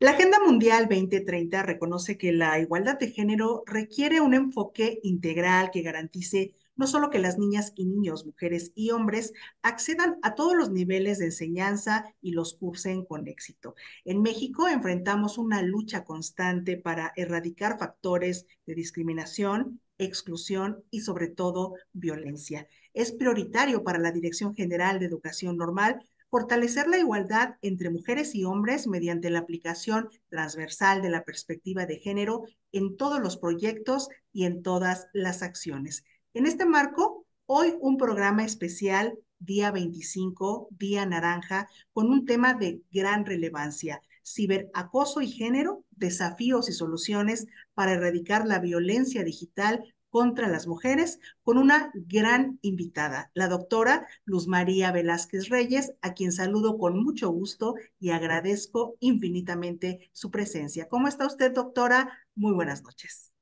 La Agenda Mundial 2030 reconoce que la igualdad de género requiere un enfoque integral que garantice no solo que las niñas y niños, mujeres y hombres accedan a todos los niveles de enseñanza y los cursen con éxito. En México enfrentamos una lucha constante para erradicar factores de discriminación, exclusión y sobre todo violencia. Es prioritario para la Dirección General de Educación Normal fortalecer la igualdad entre mujeres y hombres mediante la aplicación transversal de la perspectiva de género en todos los proyectos y en todas las acciones. En este marco, hoy un programa especial, día 25, día naranja, con un tema de gran relevancia, ciberacoso y género, desafíos y soluciones para erradicar la violencia digital contra las mujeres con una gran invitada, la doctora Luz María Velázquez Reyes, a quien saludo con mucho gusto y agradezco infinitamente su presencia. ¿Cómo está usted, doctora? Muy buenas noches.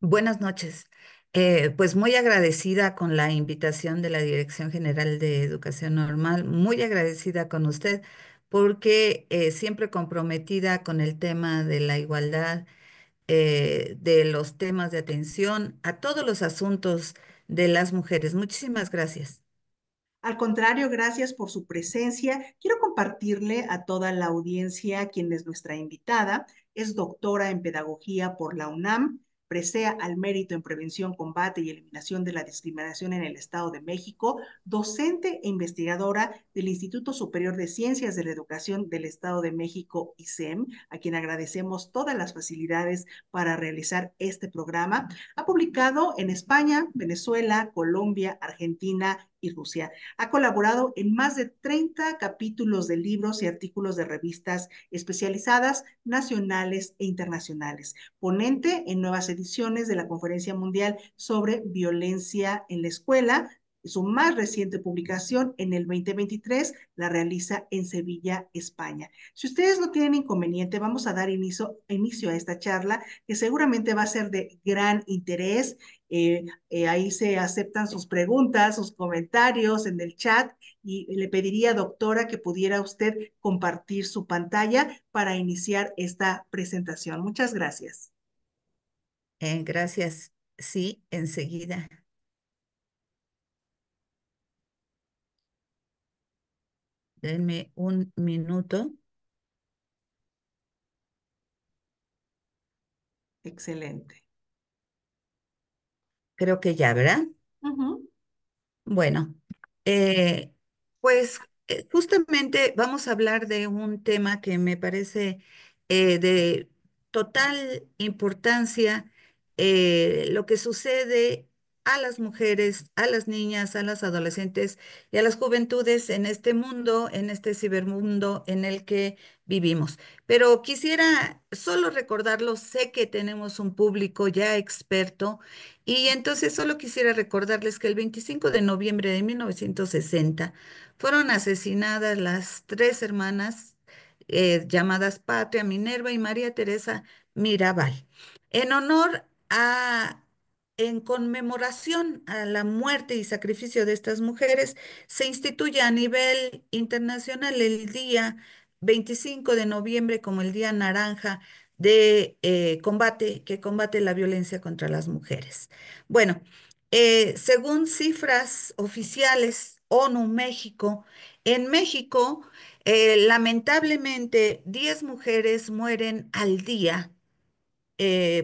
Buenas noches. Eh, pues muy agradecida con la invitación de la Dirección General de Educación Normal, muy agradecida con usted porque eh, siempre comprometida con el tema de la igualdad eh, de los temas de atención a todos los asuntos de las mujeres. Muchísimas gracias. Al contrario, gracias por su presencia. Quiero compartirle a toda la audiencia quien es nuestra invitada. Es doctora en pedagogía por la UNAM, presea al mérito en prevención, combate y eliminación de la discriminación en el Estado de México, docente e investigadora del Instituto Superior de Ciencias de la Educación del Estado de México, ICEM, a quien agradecemos todas las facilidades para realizar este programa. Ha publicado en España, Venezuela, Colombia, Argentina y Rusia. Ha colaborado en más de 30 capítulos de libros y artículos de revistas especializadas nacionales e internacionales. Ponente en nuevas ediciones de la Conferencia Mundial sobre Violencia en la Escuela su más reciente publicación en el 2023 la realiza en Sevilla, España. Si ustedes no tienen inconveniente, vamos a dar inicio, a esta charla que seguramente va a ser de gran interés. Eh, eh, ahí se aceptan sus preguntas, sus comentarios en el chat y le pediría, doctora, que pudiera usted compartir su pantalla para iniciar esta presentación. Muchas gracias. Eh, gracias. Sí, enseguida. Denme un minuto. Excelente. Creo que ya, ¿verdad? Bueno, eh, pues eh, justamente vamos a hablar de un tema que me parece eh, de total importancia, lo que sucede a las mujeres, a las niñas, a las adolescentes y a las juventudes en este mundo, en este cibermundo en el que vivimos. Pero quisiera solo recordarlo, sé que tenemos un público ya experto y entonces solo quisiera recordarles que el 25 de noviembre de 1960 fueron asesinadas las tres hermanas eh, llamadas Patria, Minerva y María Teresa Mirabal. En honor a en conmemoración a la muerte y sacrificio de estas mujeres, se instituye a nivel internacional el día 25 de noviembre como el Día Naranja de eh, combate que combate la violencia contra las mujeres. Bueno, eh, según cifras oficiales ONU México, en México eh, lamentablemente 10 mujeres mueren al día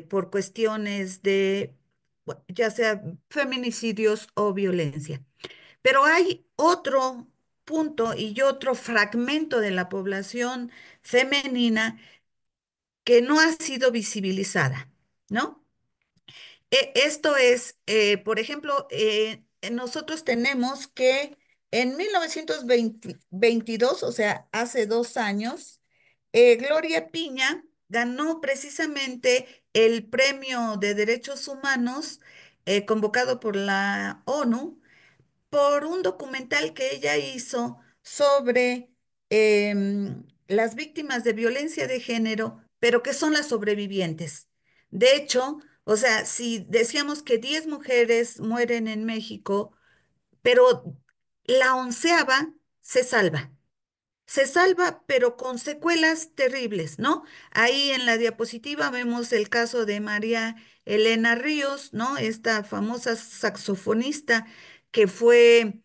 por cuestiones de ya sea feminicidios o violencia. Pero hay otro punto y otro fragmento de la población femenina que no ha sido visibilizada, ¿no? E, esto es, eh, por ejemplo, eh, nosotros tenemos que en 1922, o sea, hace dos años, eh, Gloria Piña ganó precisamente el Premio de Derechos Humanos eh, convocado por la ONU por un documental que ella hizo sobre em, las víctimas de violencia de género, pero que son las sobrevivientes. De hecho, o sea, si decíamos que 10 mujeres mueren en México, pero la onceava se salva se salva, pero con secuelas terribles, ¿no? Ahí en la diapositiva vemos el caso de María Elena Ríos, ¿no? Esta famosa saxofonista que fue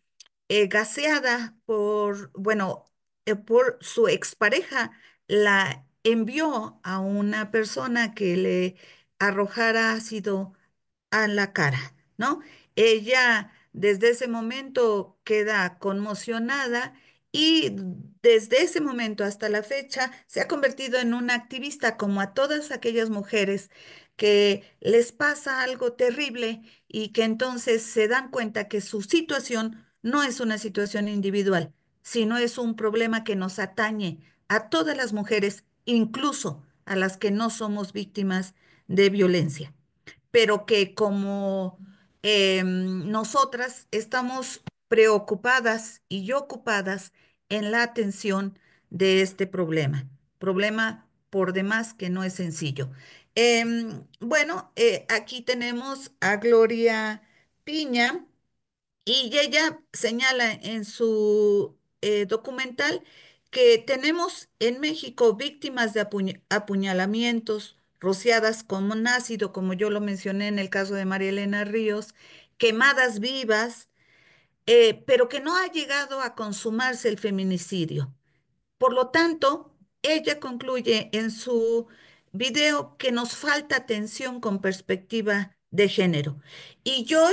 eh, gaseada por, bueno, eh, por su expareja, la envió a una persona que le arrojara ácido a la cara, ¿no? Ella desde ese momento queda conmocionada y desde ese momento hasta la fecha se ha convertido en una activista como a todas aquellas mujeres que les pasa algo terrible y que entonces se dan cuenta que su situación no es una situación individual, sino es un problema que nos atañe a todas las mujeres, incluso a las que no somos víctimas de violencia, pero que como em, nosotras estamos preocupadas y ocupadas en la atención de este problema. Problema por demás que no es sencillo. Em, bueno, eh, aquí tenemos a Gloria Piña y ella señala en su eh, documental que tenemos en México víctimas de apuñalamientos, rociadas con ácido, como yo lo mencioné en el caso de María Elena Ríos, quemadas vivas, eh, pero que no ha llegado a consumarse el feminicidio. Por lo tanto, ella concluye en su video que nos falta atención con perspectiva de género. Y yo,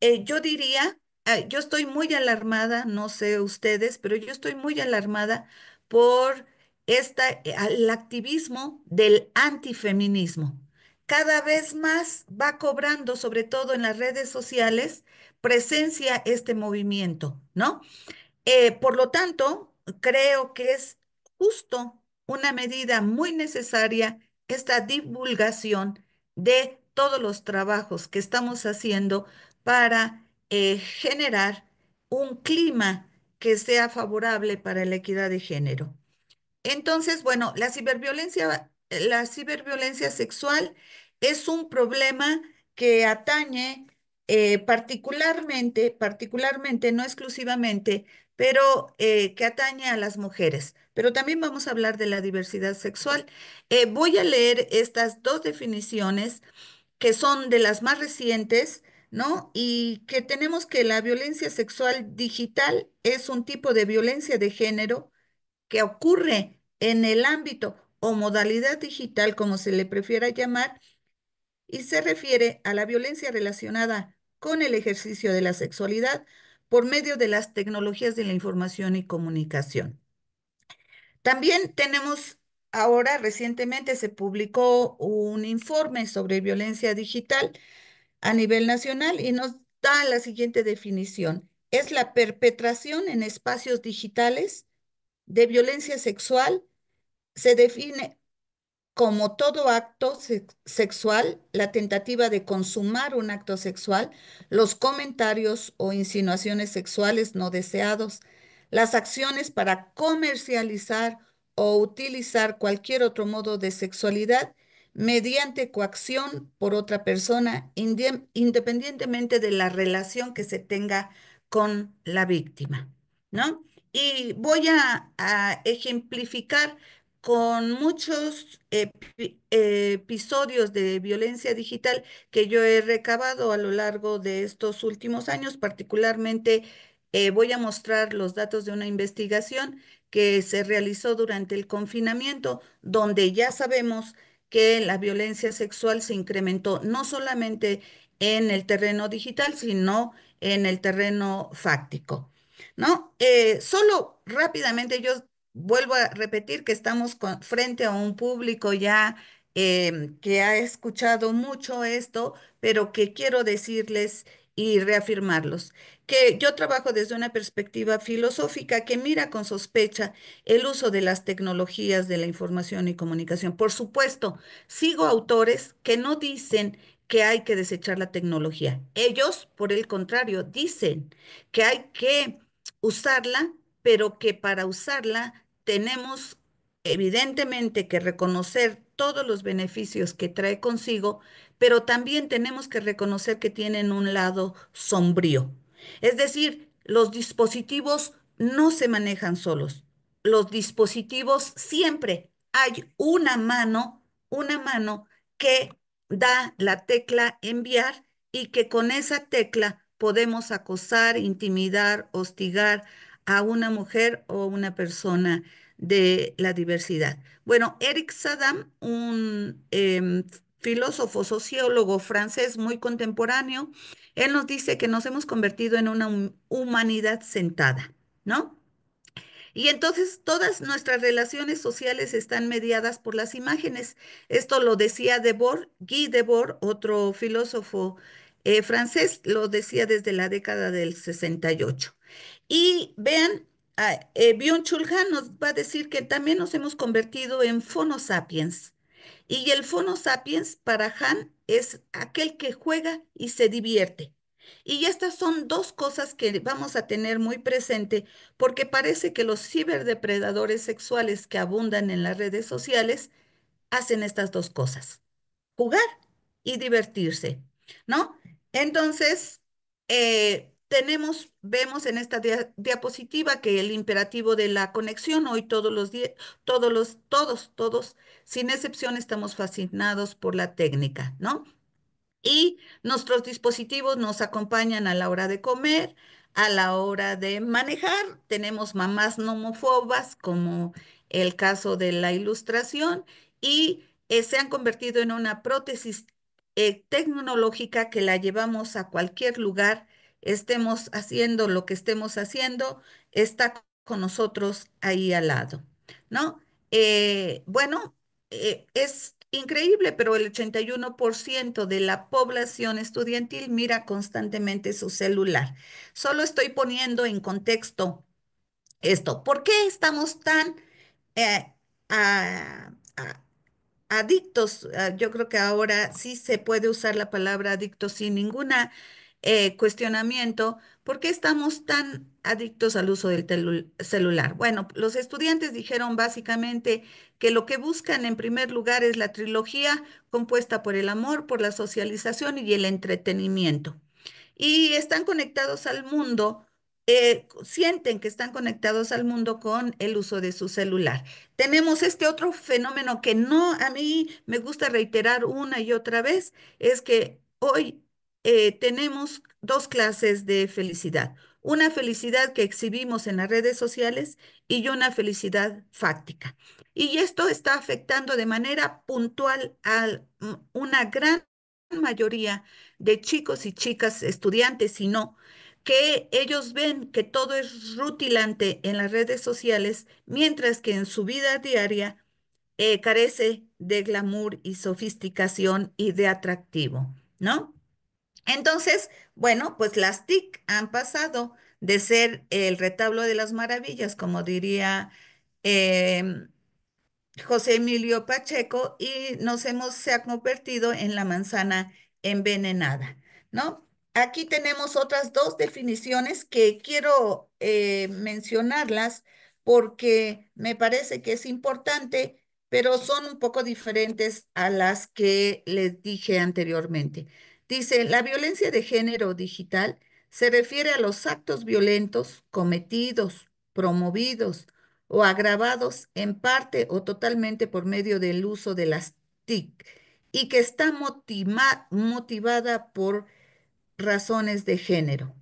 eh, yo diría, ah, yo estoy muy alarmada, no sé ustedes, pero yo estoy muy alarmada por esta, el eh, activismo del antifeminismo. Cada vez más va cobrando, sobre todo en las redes sociales, presencia este movimiento, ¿no? Eh, por lo tanto, creo que es justo una medida muy necesaria esta divulgación de todos los trabajos que estamos haciendo para eh, generar un clima que sea favorable para la equidad de género. Entonces, bueno, la ciberviolencia, la ciberviolencia sexual es un problema que atañe eh, particularmente, particularmente, no exclusivamente, pero eh, que atañe a las mujeres. Pero también vamos a hablar de la diversidad sexual. Eh, voy a leer estas dos definiciones que son de las más recientes, ¿no? Y que tenemos que la violencia sexual digital es un tipo de violencia de género que ocurre en el ámbito o modalidad digital, como se le prefiera llamar, y se refiere a la violencia relacionada con el ejercicio de la sexualidad por medio de las tecnologías de la información y comunicación. También tenemos ahora, recientemente se publicó un informe sobre violencia digital a nivel nacional y nos da la siguiente definición. Es la perpetración en espacios digitales de violencia sexual. Se define como todo acto sexual, la tentativa de consumar un acto sexual, los comentarios o insinuaciones sexuales no deseados, las acciones para comercializar o utilizar cualquier otro modo de sexualidad mediante coacción por otra persona, independientemente de la relación que se tenga con la víctima, ¿no? Y voy a ejemplificar con muchos episodios de violencia digital que yo he recabado a lo largo de estos últimos años. Particularmente eh, voy a mostrar los datos de una investigación que se realizó durante el confinamiento, donde ya sabemos que la violencia sexual se incrementó no solamente en el terreno digital, sino en el terreno fáctico. ¿no? Eh, solo rápidamente yo vuelvo a repetir que estamos frente a un público ya em, que ha escuchado mucho esto, pero que quiero decirles y reafirmarlos, que yo trabajo desde una perspectiva filosófica que mira con sospecha el uso de las tecnologías de la información y comunicación. Por supuesto, sigo autores que no dicen que hay que desechar la tecnología. Ellos, por el contrario, dicen que hay que usarla, pero que para usarla tenemos evidentemente que reconocer todos los beneficios que trae consigo, pero también tenemos que reconocer que tienen un lado sombrío. Es decir, los dispositivos no se manejan solos. Los dispositivos siempre hay una mano, una mano que da la tecla enviar y que con esa tecla podemos acosar, intimidar, hostigar a una mujer o una persona de la diversidad. Bueno, Eric Sadam, un em, filósofo, sociólogo francés muy contemporáneo, él nos dice que nos hemos convertido en una humanidad sentada, ¿no? Y entonces todas nuestras relaciones sociales están mediadas por las imágenes. Esto lo decía Debord, Guy Debord, otro filósofo eh, francés, lo decía desde la década del 68. Y vean, ah, eh, byung nos va a decir que también nos hemos convertido en Phono Sapiens. Y el Phono Sapiens para Han es aquel que juega y se divierte. Y estas son dos cosas que vamos a tener muy presente porque parece que los ciberdepredadores sexuales que abundan en las redes sociales hacen estas dos cosas, jugar y divertirse, ¿no? Entonces, eh, tenemos, vemos en esta diapositiva que el imperativo de la conexión, hoy todos los, días, todos los, todos, todos, sin excepción, estamos fascinados por la técnica, ¿no? Y nuestros dispositivos nos acompañan a la hora de comer, a la hora de manejar. Tenemos mamás nomofobas, como el caso de la ilustración, y eh, se han convertido en una prótesis eh, tecnológica que la llevamos a cualquier lugar estemos haciendo lo que estemos haciendo, está con nosotros ahí al lado, ¿no? Eh, bueno, eh, es increíble, pero el 81% de la población estudiantil mira constantemente su celular. Solo estoy poniendo en contexto esto. ¿Por qué estamos tan eh, adictos? Ah, yo creo que ahora sí se puede usar la palabra adicto sin ninguna eh, cuestionamiento, ¿por qué estamos tan adictos al uso del celular? Bueno, los estudiantes dijeron básicamente que lo que buscan en primer lugar es la trilogía compuesta por el amor, por la socialización y el entretenimiento. Y están conectados al mundo. Eh, sienten que están conectados al mundo con el uso de su celular. Tenemos este otro fenómeno que no a mí me gusta reiterar una y otra vez, es que hoy eh, tenemos dos clases de felicidad. Una felicidad que exhibimos en las redes sociales y una felicidad fáctica. Y esto está afectando de manera puntual a mm, una gran mayoría de chicos y chicas, estudiantes sino no, que ellos ven que todo es rutilante en las redes sociales, mientras que en su vida diaria eh, carece de glamour y sofisticación y de atractivo, ¿no? Entonces, bueno, pues las TIC han pasado de ser el retablo de las maravillas, como diría em, José Emilio Pacheco, y nos hemos, convertido en la manzana envenenada, ¿no? Aquí tenemos otras dos definiciones que quiero eh, mencionarlas porque me parece que es importante, pero son un poco diferentes a las que les dije anteriormente. Dice, la violencia de género digital se refiere a los actos violentos cometidos, promovidos o agravados en parte o totalmente por medio del uso de las TIC y que está motivada por razones de género.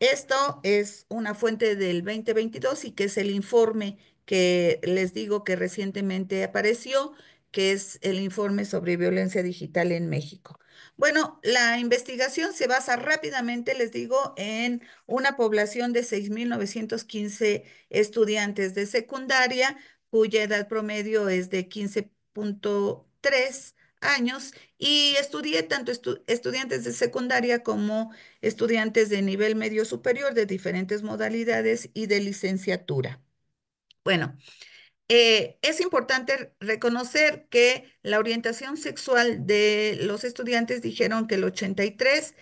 Esto es una fuente del 2022 y que es el informe que les digo que recientemente apareció que es el informe sobre violencia digital en México. Bueno, la investigación se basa rápidamente, les digo, en una población de 6.915 estudiantes de secundaria, cuya edad promedio es de 15.3 años y estudié tanto estudiantes de secundaria como estudiantes de nivel medio superior de diferentes modalidades y de licenciatura. Bueno, eh, es importante reconocer que la orientación sexual de los estudiantes dijeron que el 83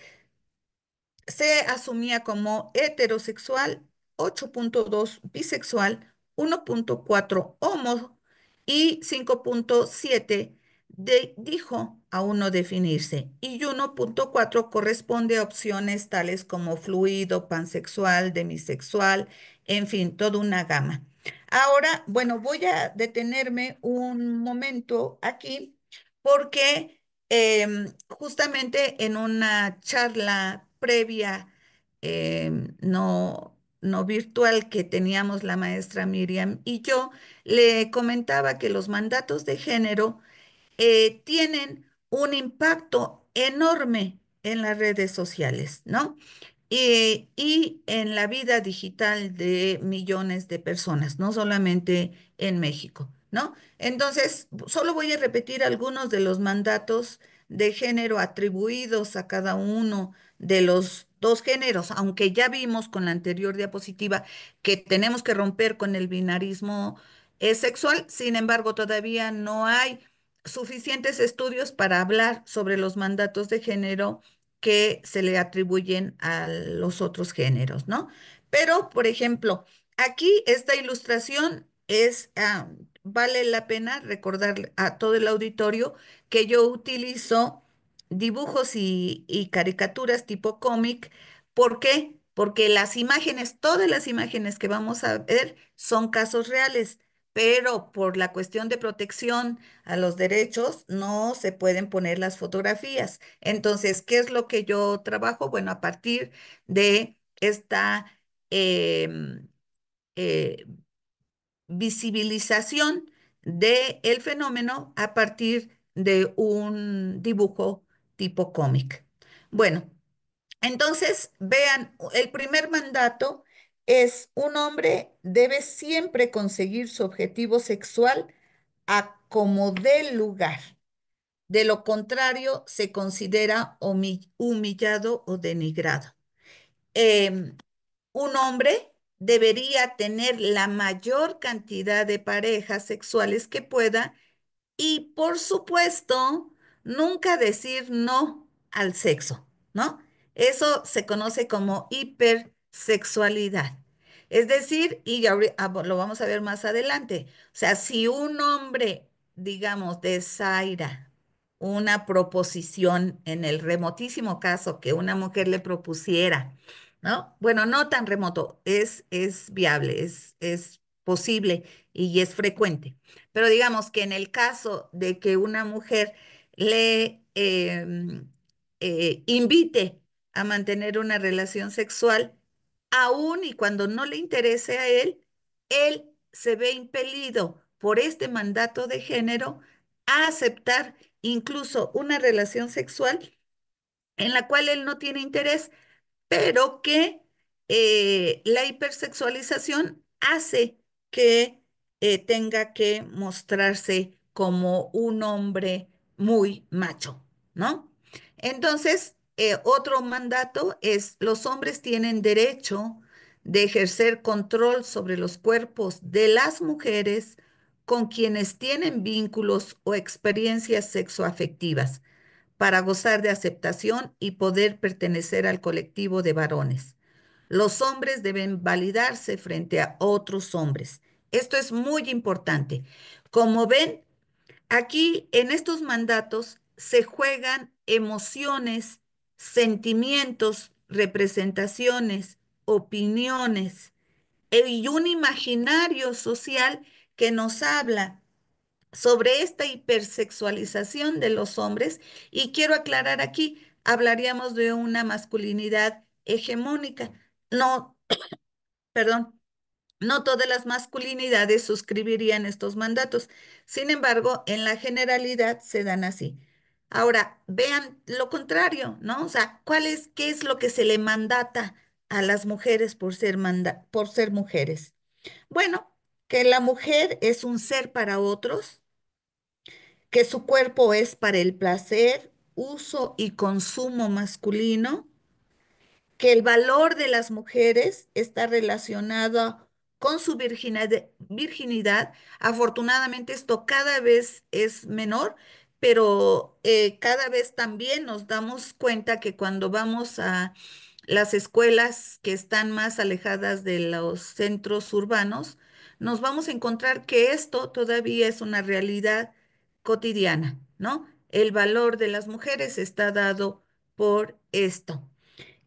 se asumía como heterosexual, 8.2 bisexual, 1.4 homo y 5.7 dijo aún no definirse y 1.4 corresponde a opciones tales como fluido, pansexual, demisexual, en fin, toda una gama. Ahora, bueno, voy a detenerme un momento aquí porque em, justamente en una charla previa, em, no, no virtual, que teníamos la maestra Miriam y yo, le comentaba que los mandatos de género eh, tienen un impacto enorme en las redes sociales, ¿no? Eh, y, en la vida digital de millones de personas, no solamente en México, ¿no? Entonces, solo voy a repetir algunos de los mandatos de género atribuidos a cada uno de los dos géneros, aunque ya vimos con la anterior diapositiva que tenemos que romper con el binarismo eh, sexual, sin embargo, todavía no hay suficientes estudios para hablar sobre los mandatos de género que se le atribuyen a los otros géneros, ¿no? Pero, por ejemplo, aquí esta ilustración es, ah, vale la pena recordar a todo el auditorio que yo utilizo dibujos y, y caricaturas tipo cómic. ¿Por qué? Porque las imágenes, todas las imágenes que vamos a ver son casos reales pero por la cuestión de protección a los derechos no se pueden poner las fotografías. Entonces, ¿qué es lo que yo trabajo? Bueno, a partir de esta em, eh, visibilización del fenómeno a partir de un dibujo tipo cómic. Bueno, entonces vean, el primer mandato es un hombre debe siempre conseguir su objetivo sexual a como dé lugar. De lo contrario, se considera humillado o denigrado. Em, un hombre debería tener la mayor cantidad de parejas sexuales que pueda y, por supuesto, nunca decir no al sexo, ¿no? Eso se conoce como hiper sexualidad. Es decir, y ah, lo vamos a ver más adelante, o sea, si un hombre, digamos, desaira una proposición en el remotísimo caso que una mujer le propusiera, ¿no? Bueno, no tan remoto, es, es viable, es, es posible y es frecuente. Pero digamos que en el caso de que una mujer le em, eh, invite a mantener una relación sexual, aún y cuando no le interese a él, él se ve impelido por este mandato de género a aceptar incluso una relación sexual en la cual él no tiene interés, pero que eh, la hipersexualización hace que eh, tenga que mostrarse como un hombre muy macho, ¿no? Entonces, eh, otro mandato es los hombres tienen derecho de ejercer control sobre los cuerpos de las mujeres con quienes tienen vínculos o experiencias sexoafectivas para gozar de aceptación y poder pertenecer al colectivo de varones. Los hombres deben validarse frente a otros hombres. Esto es muy importante. Como ven, aquí en estos mandatos se juegan emociones sentimientos, representaciones, opiniones eh, y un imaginario social que nos habla sobre esta hipersexualización de los hombres. Y quiero aclarar aquí, hablaríamos de una masculinidad hegemónica. No, perdón, no todas las masculinidades suscribirían estos mandatos. Sin embargo, en la generalidad se dan así. Ahora, vean lo contrario, ¿no? O sea, ¿cuál es, qué es lo que se le mandata a las mujeres por ser, por ser mujeres? Bueno, que la mujer es un ser para otros, que su cuerpo es para el placer, uso y consumo masculino, que el valor de las mujeres está relacionado con su virginidad. Afortunadamente esto cada vez es menor, pero eh, cada vez también nos damos cuenta que cuando vamos a las escuelas que están más alejadas de los centros urbanos, nos vamos a encontrar que esto todavía es una realidad cotidiana, ¿no? El valor de las mujeres está dado por esto.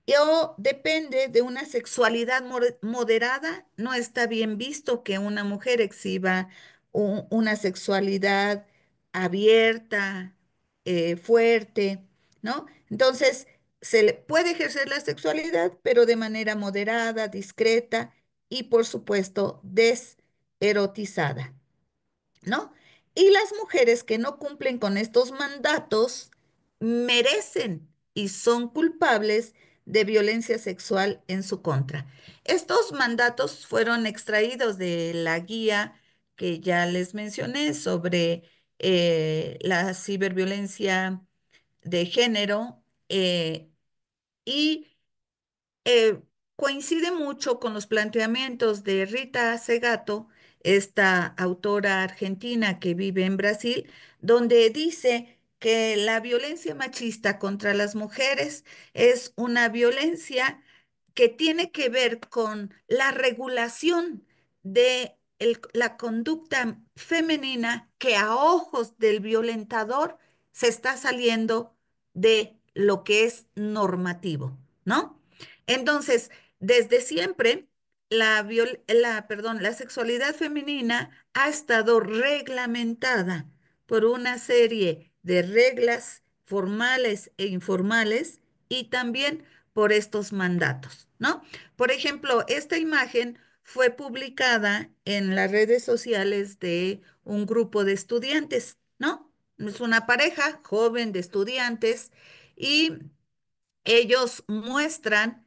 Yo oh, depende de una sexualidad moderada, no está bien visto que una mujer exhiba una sexualidad abierta, eh, fuerte, ¿no? Entonces, se puede ejercer la sexualidad, pero de manera moderada, discreta y, por supuesto, deserotizada, ¿no? Y las mujeres que no cumplen con estos mandatos merecen y son culpables de violencia sexual en su contra. Estos mandatos fueron extraídos de la guía que ya les mencioné sobre eh, la ciberviolencia de género eh, y eh, coincide mucho con los planteamientos de Rita Segato, esta autora argentina que vive en Brasil, donde dice que la violencia machista contra las mujeres es una violencia que tiene que ver con la regulación de la conducta femenina que a ojos del violentador se está saliendo de lo que es normativo, ¿no? Entonces, desde siempre, la, la sexualidad femenina ha estado reglamentada por una serie de reglas formales e informales y también por estos mandatos, ¿no? Por ejemplo, esta imagen fue publicada en las redes sociales de un grupo de estudiantes, ¿no? Es una pareja joven de estudiantes y ellos muestran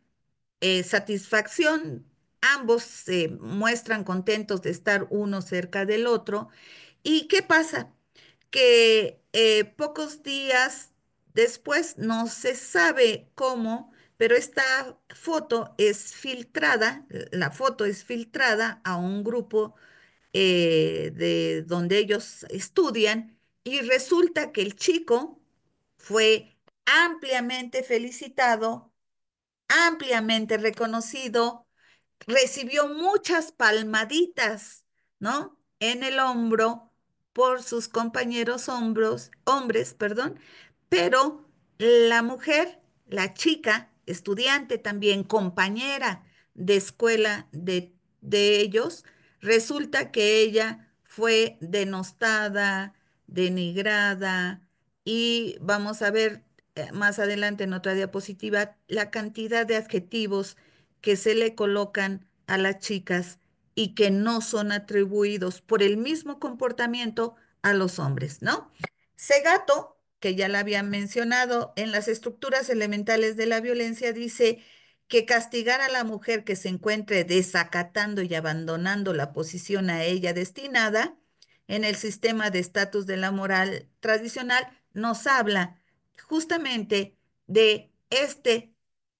eh, satisfacción, ambos se eh, muestran contentos de estar uno cerca del otro. ¿Y qué pasa? Que eh, pocos días después no se sabe cómo pero esta foto es filtrada, la foto es filtrada a un grupo eh, de donde ellos estudian y resulta que el chico fue ampliamente felicitado, ampliamente reconocido, recibió muchas palmaditas, ¿no? En el hombro por sus compañeros hombros, hombres, perdón, pero la mujer, la chica, estudiante también, compañera de escuela de, de ellos, resulta que ella fue denostada, denigrada y vamos a ver eh, más adelante en otra diapositiva la cantidad de adjetivos que se le colocan a las chicas y que no son atribuidos por el mismo comportamiento a los hombres, ¿no? Segato que ya la había mencionado, en las estructuras elementales de la violencia dice que castigar a la mujer que se encuentre desacatando y abandonando la posición a ella destinada en el sistema de estatus de la moral tradicional nos habla justamente de este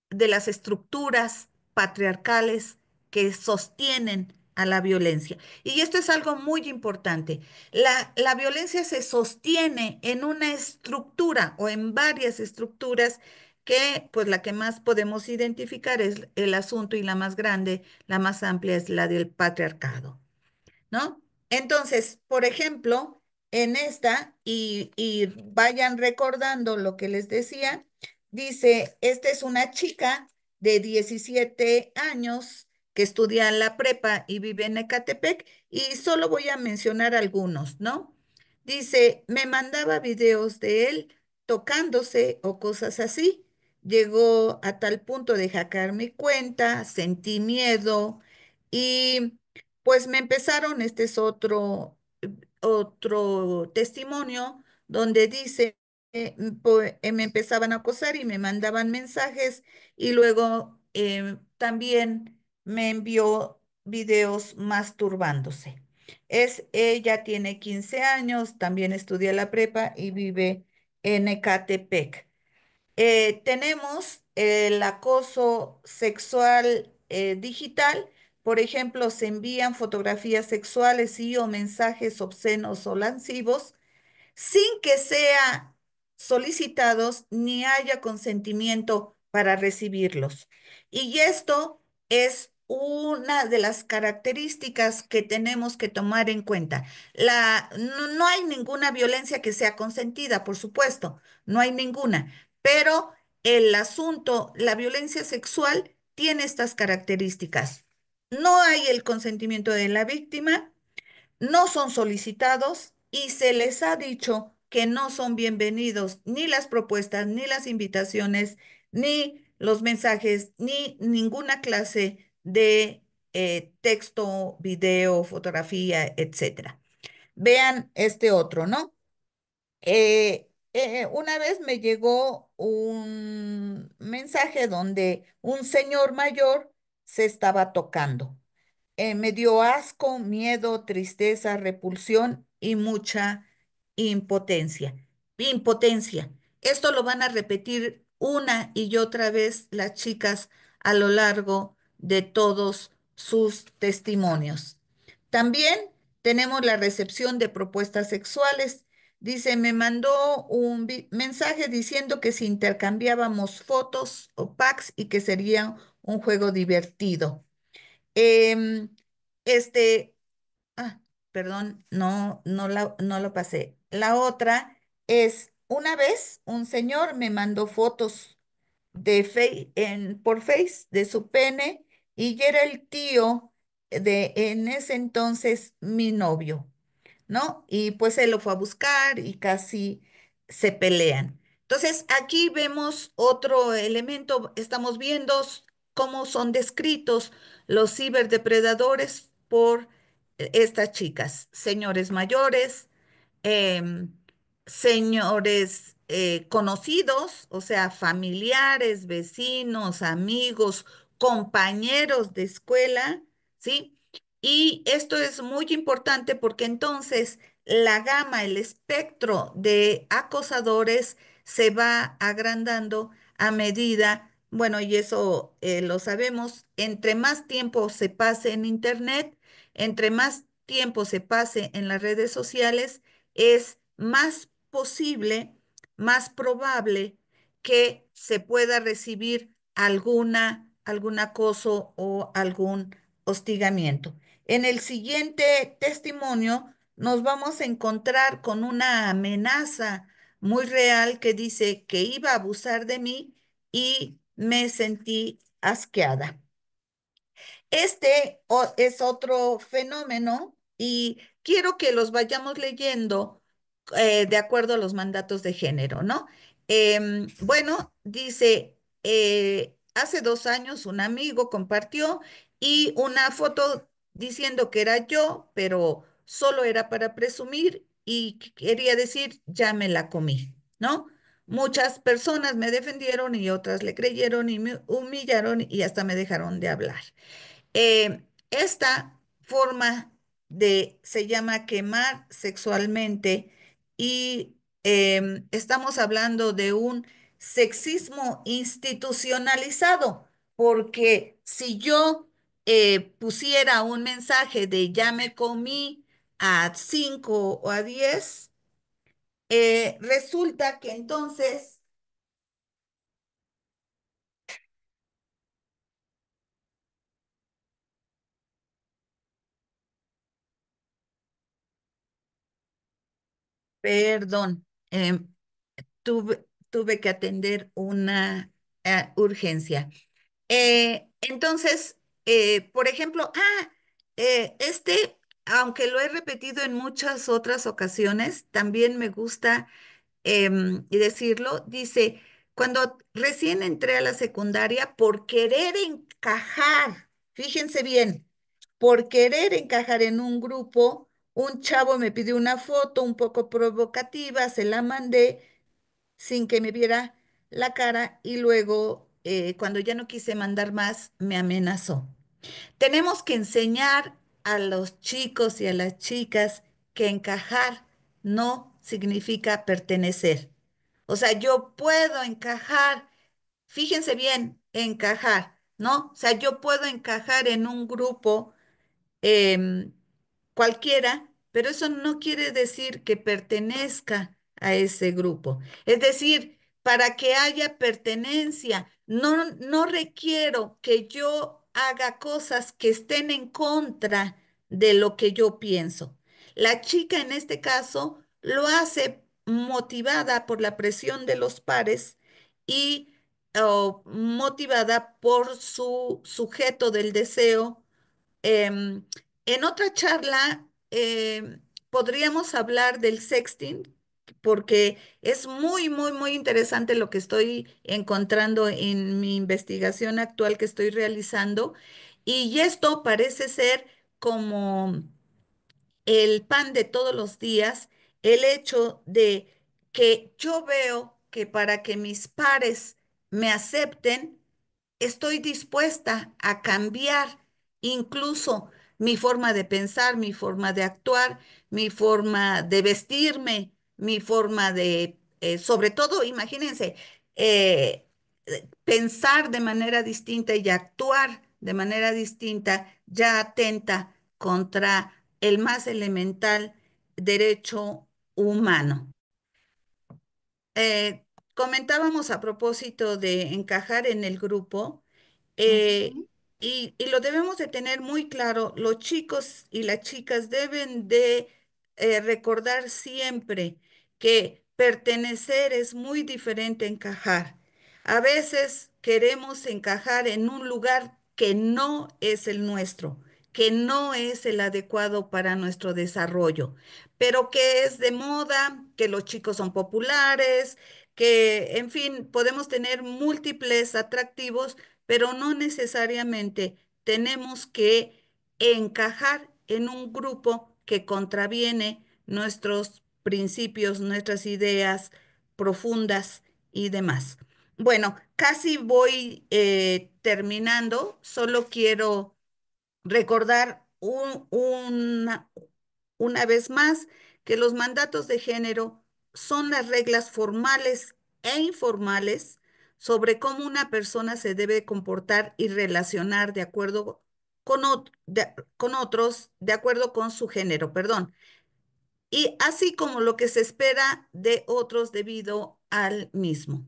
de las estructuras patriarcales que sostienen a la violencia. Y esto es algo muy importante. La, la, violencia se sostiene en una estructura o en varias estructuras que pues la que más podemos identificar es el asunto y la más grande, la más amplia es la del patriarcado, ¿no? Entonces, por ejemplo, en esta, y, y vayan recordando lo que les decía, dice, esta es una chica de 17 años que estudian la prepa y vive en Ecatepec, y solo voy a mencionar algunos, ¿no? Dice, me mandaba videos de él tocándose o cosas así. Llegó a tal punto de hackear mi cuenta, sentí miedo y pues me empezaron, este es otro, otro testimonio donde dice, pues, me empezaban a acosar y me mandaban mensajes y luego eh, también me envió videos masturbándose. Es, ella tiene 15 años, también estudia la prepa y vive en Ecatepec. Eh, tenemos el acoso sexual eh, digital. Por ejemplo, se envían fotografías sexuales y o mensajes obscenos o lancivos sin que sea solicitados ni haya consentimiento para recibirlos. Y esto es una de las características que tenemos que tomar en cuenta. La, no, no, hay ninguna violencia que sea consentida, por supuesto, no hay ninguna, pero el asunto, la violencia sexual tiene estas características. No hay el consentimiento de la víctima, no son solicitados y se les ha dicho que no son bienvenidos ni las propuestas, ni las invitaciones, ni los mensajes, ni ninguna clase de eh, texto, video, fotografía, etcétera. Vean este otro, ¿no? Eh, eh, una vez me llegó un mensaje donde un señor mayor se estaba tocando. me dio asco, miedo, tristeza, repulsión y mucha impotencia. Impotencia. Esto lo van a repetir una y otra vez las chicas a lo largo de todos sus testimonios. También tenemos la recepción de propuestas sexuales. Dice, me mandó un mensaje diciendo que si intercambiábamos fotos o packs y que sería un juego divertido. Em, este, ah, perdón, no, no, no lo pasé. La otra es, una vez un señor me mandó fotos de fe en, por Face de su pene y era el tío de en ese entonces mi novio, ¿no? Y pues él lo fue a buscar y casi se pelean. Entonces, aquí vemos otro elemento, estamos viendo cómo son descritos los ciberdepredadores por eh, estas chicas, señores mayores, em, señores eh, conocidos, o sea, familiares, vecinos, amigos, compañeros de escuela, ¿sí? Y esto es muy importante porque entonces la gama, el espectro de acosadores se va agrandando a medida, bueno, y eso eh, lo sabemos, entre más tiempo se pase en Internet, entre más tiempo se pase en las redes sociales, es más posible, más probable que se pueda recibir alguna algún acoso o algún hostigamiento. En el siguiente testimonio nos vamos a encontrar con una amenaza muy real que dice que iba a abusar de mí y me sentí asqueada. Este es otro fenómeno y quiero que los vayamos leyendo eh, de acuerdo a los mandatos de género, ¿no? Em, bueno, dice, eh, hace dos años un amigo compartió y una foto diciendo que era yo, pero solo era para presumir y quería decir, ya me la comí, ¿no? Muchas personas me defendieron y otras le creyeron y me humillaron y hasta me dejaron de hablar. Eh, esta forma de, se llama quemar sexualmente y em, estamos hablando de un sexismo institucionalizado, porque si yo eh, pusiera un mensaje de ya me comí a cinco o a diez eh, resulta que entonces Perdón, em, tuve, tuve que atender una eh, urgencia. Eh, entonces, eh, por ejemplo, ah, este, aunque lo he repetido en muchas otras ocasiones, también me gusta em, decirlo, dice, cuando recién entré a la secundaria, por querer encajar, fíjense bien, por querer encajar en un grupo, un chavo me pidió una foto un poco provocativa, se la mandé sin que me viera la cara y luego, eh, cuando ya no quise mandar más, me amenazó. Tenemos que enseñar a los chicos y a las chicas que encajar no significa pertenecer. O sea, yo puedo encajar, fíjense bien, encajar, ¿no? O sea, yo puedo encajar en un grupo em, cualquiera, pero eso no quiere decir que pertenezca a ese grupo. Es decir, para que haya pertenencia, no, no requiero que yo haga cosas que estén en contra de lo que yo pienso. La chica en este caso lo hace motivada por la presión de los pares y oh, motivada por su sujeto del deseo. Em, en otra charla em, podríamos hablar del sexting, porque es muy, muy, muy interesante lo que estoy encontrando en mi investigación actual que estoy realizando. Y esto parece ser como el pan de todos los días, el hecho de que yo veo que para que mis pares me acepten, estoy dispuesta a cambiar incluso mi forma de pensar, mi forma de actuar, mi forma de vestirme, mi forma de, eh, sobre todo, imagínense, eh, pensar de manera distinta y actuar de manera distinta ya atenta contra el más elemental derecho humano. Eh, comentábamos a propósito de encajar en el grupo y, lo debemos de tener muy claro, los chicos y las chicas deben de recordar siempre que pertenecer es muy diferente a encajar. A veces queremos encajar en un lugar que no es el nuestro, que no es el adecuado para nuestro desarrollo, pero que es de moda, que los chicos son populares, que, en fin, podemos tener múltiples atractivos, pero no necesariamente tenemos que encajar en un grupo que contraviene nuestros principios, nuestras ideas profundas y demás. Bueno, casi voy eh, terminando, solo quiero recordar una, una vez más que los mandatos de género son las reglas formales e informales sobre cómo una persona se debe comportar y relacionar de acuerdo con, con, otros, de acuerdo con su género, perdón y así como lo que se espera de otros debido al mismo.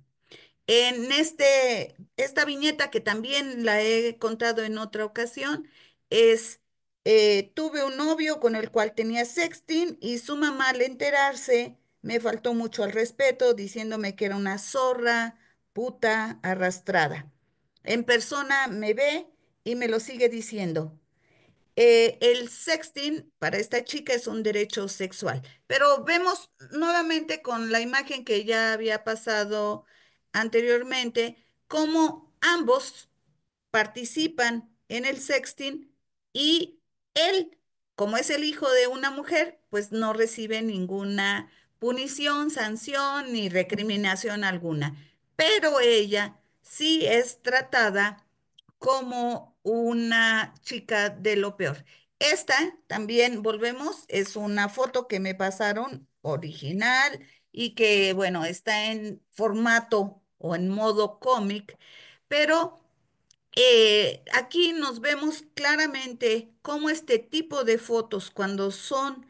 En este, esta viñeta que también la he contado en otra ocasión, es, eh, tuve un novio con el cual tenía sexting y su mamá al enterarse me faltó mucho al respeto diciéndome que era una zorra, puta, arrastrada. En persona me ve y me lo sigue diciendo. Eh, el sexting para esta chica es un derecho sexual. Pero vemos nuevamente con la imagen que ya había pasado anteriormente, cómo ambos participan en el sexting y él, como es el hijo de una mujer, pues no recibe ninguna punición, sanción ni recriminación alguna. Pero ella sí es tratada como una chica de lo peor. Esta también, volvemos, es una foto que me pasaron original y que, bueno, está en formato o en modo cómic, pero eh, aquí nos vemos claramente cómo este tipo de fotos, cuando son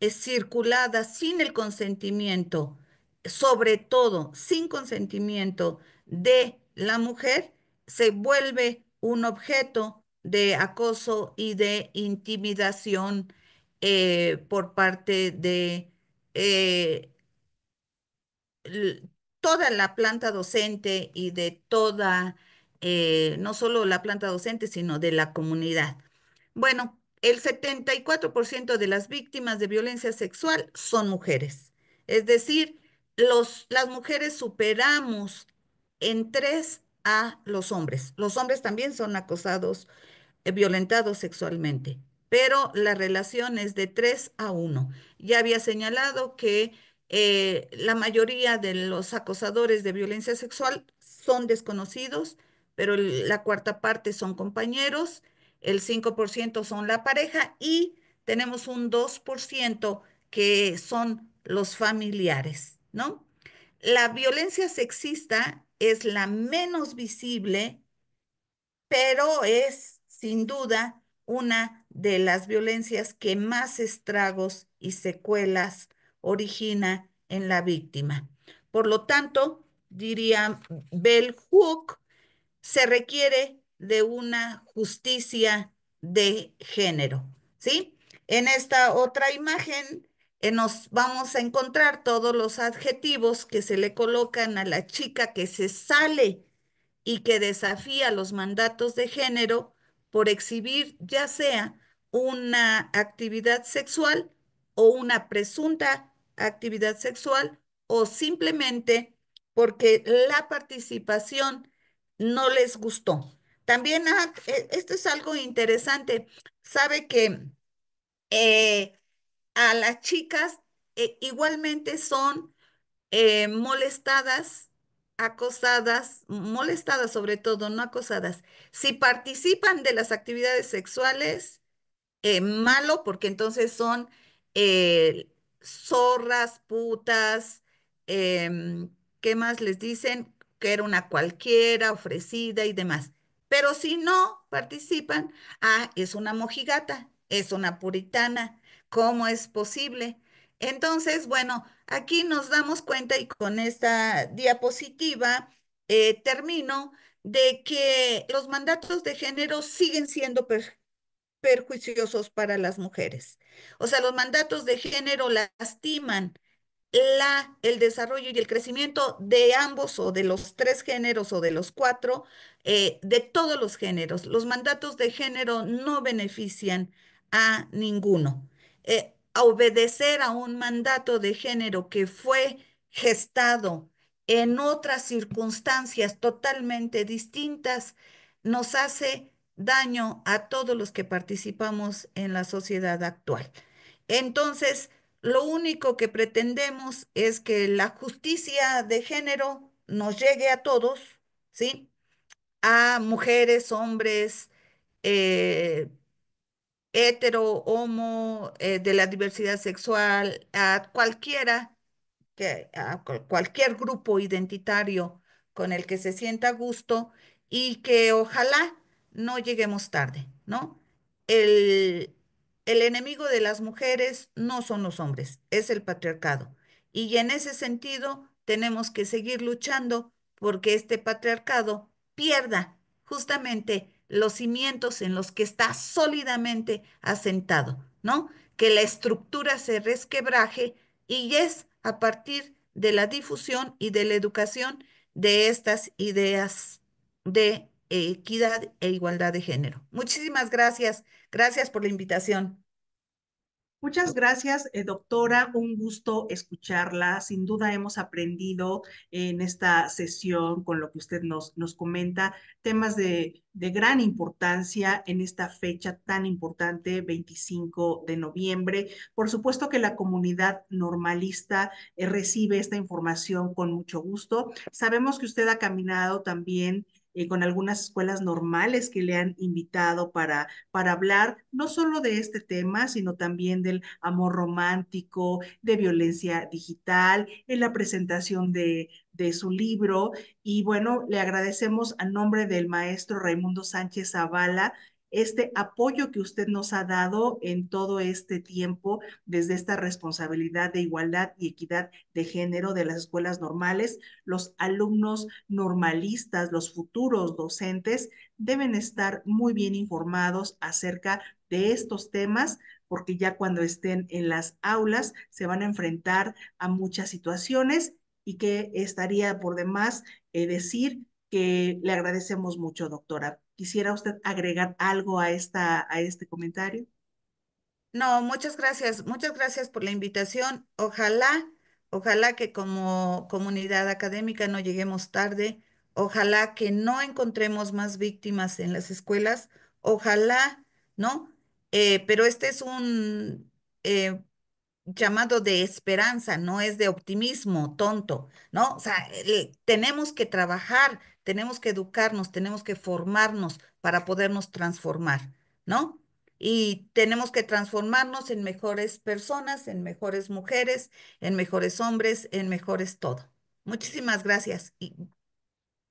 eh, circuladas sin el consentimiento, sobre todo sin consentimiento de la mujer, se vuelve un objeto de acoso y de intimidación eh, por parte de eh, toda la planta docente y de toda, eh, no solo la planta docente, sino de la comunidad. Bueno, el 74% de las víctimas de violencia sexual son mujeres. Es decir, los, las mujeres superamos en tres a los hombres. Los hombres también son acosados, eh, violentados sexualmente, pero la relación es de 3 a 1. Ya había señalado que eh, la mayoría de los acosadores de violencia sexual son desconocidos, pero la cuarta parte son compañeros, el 5% son la pareja y tenemos un 2% que son los familiares, ¿no? La violencia sexista es la menos visible, pero es sin duda una de las violencias que más estragos y secuelas origina en la víctima. Por lo tanto, diría Bell Hook, se requiere de una justicia de género, ¿sí? En esta otra imagen eh, nos vamos a encontrar todos los adjetivos que se le colocan a la chica que se sale y que desafía los mandatos de género por exhibir ya sea una actividad sexual o una presunta actividad sexual o simplemente porque la participación no les gustó. También ah, eh, esto es algo interesante. Sabe que eh, a las chicas eh, igualmente son eh, molestadas, acosadas, molestadas sobre todo, no acosadas. Si participan de las actividades sexuales, eh, malo, porque entonces son zorras, putas, em, ¿qué más les dicen? Que era una cualquiera, ofrecida y demás. Pero si no participan, ah, es una mojigata, es una puritana, ¿Cómo es posible? Entonces, bueno, aquí nos damos cuenta y con esta diapositiva eh, termino de que los mandatos de género siguen siendo perjuiciosos para las mujeres. O sea, los mandatos de género lastiman la, el desarrollo y el crecimiento de ambos o de los tres géneros o de los cuatro, eh, de todos los géneros. Los mandatos de género no benefician a ninguno. Eh, obedecer a un mandato de género que fue gestado en otras circunstancias totalmente distintas, nos hace daño a todos los que participamos en la sociedad actual. Entonces, lo único que pretendemos es que la justicia de género nos llegue a todos, ¿sí? A mujeres, hombres, eh, hetero, homo, eh, de la diversidad sexual, a cualquiera, que, a cualquier grupo identitario con el que se sienta a gusto y que ojalá no lleguemos tarde, ¿no? El, el enemigo de las mujeres no son los hombres, es el patriarcado. Y en ese sentido tenemos que seguir luchando porque este patriarcado pierda justamente los cimientos en los que está sólidamente asentado, ¿no? Que la estructura se resquebraje y es a partir de la difusión y de la educación de estas ideas de equidad e igualdad de género. Muchísimas gracias. Gracias por la invitación. Muchas gracias, eh, doctora. Un gusto escucharla. Sin duda hemos aprendido en esta sesión con lo que usted nos, nos comenta temas de, de gran importancia en esta fecha tan importante, 25 de noviembre. Por supuesto que la comunidad normalista eh, recibe esta información con mucho gusto. Sabemos que usted ha caminado también eh, con algunas escuelas normales que le han invitado para, hablar no solo de este tema, sino también del amor romántico, de violencia digital, en la presentación de, de su libro. Y bueno, le agradecemos a nombre del maestro Raimundo Sánchez Zavala este apoyo que usted nos ha dado en todo este tiempo desde esta responsabilidad de igualdad y equidad de género de las escuelas normales. Los alumnos normalistas, los futuros docentes, deben estar muy bien informados acerca de estos temas porque ya cuando estén en las aulas se van a enfrentar a muchas situaciones y que estaría por demás eh, decir que le agradecemos mucho, doctora. ¿Quisiera usted agregar algo a, esta, a este comentario? No, muchas gracias. Muchas gracias por la invitación. Ojalá, ojalá que como comunidad académica no lleguemos tarde. Ojalá que no encontremos más víctimas en las escuelas. Ojalá, ¿no? Eh, pero este es un eh, llamado de esperanza, no es de optimismo tonto, ¿no? O sea, eh, tenemos que trabajar tenemos que educarnos, tenemos que formarnos para podernos transformar, ¿no? Y tenemos que transformarnos en mejores personas, en mejores mujeres, en mejores hombres, en mejores todo. Muchísimas gracias.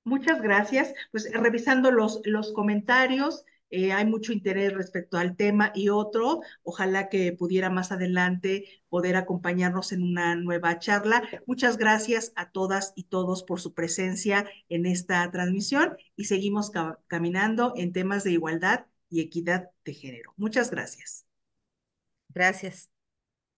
Muchas gracias. Pues revisando los, los comentarios, eh, hay mucho interés respecto al tema y otro, ojalá que pudiera más adelante poder acompañarnos en una nueva charla. Muchas gracias a todas y todos por su presencia en esta transmisión y seguimos caminando en temas de igualdad y equidad de género. Muchas gracias. Gracias.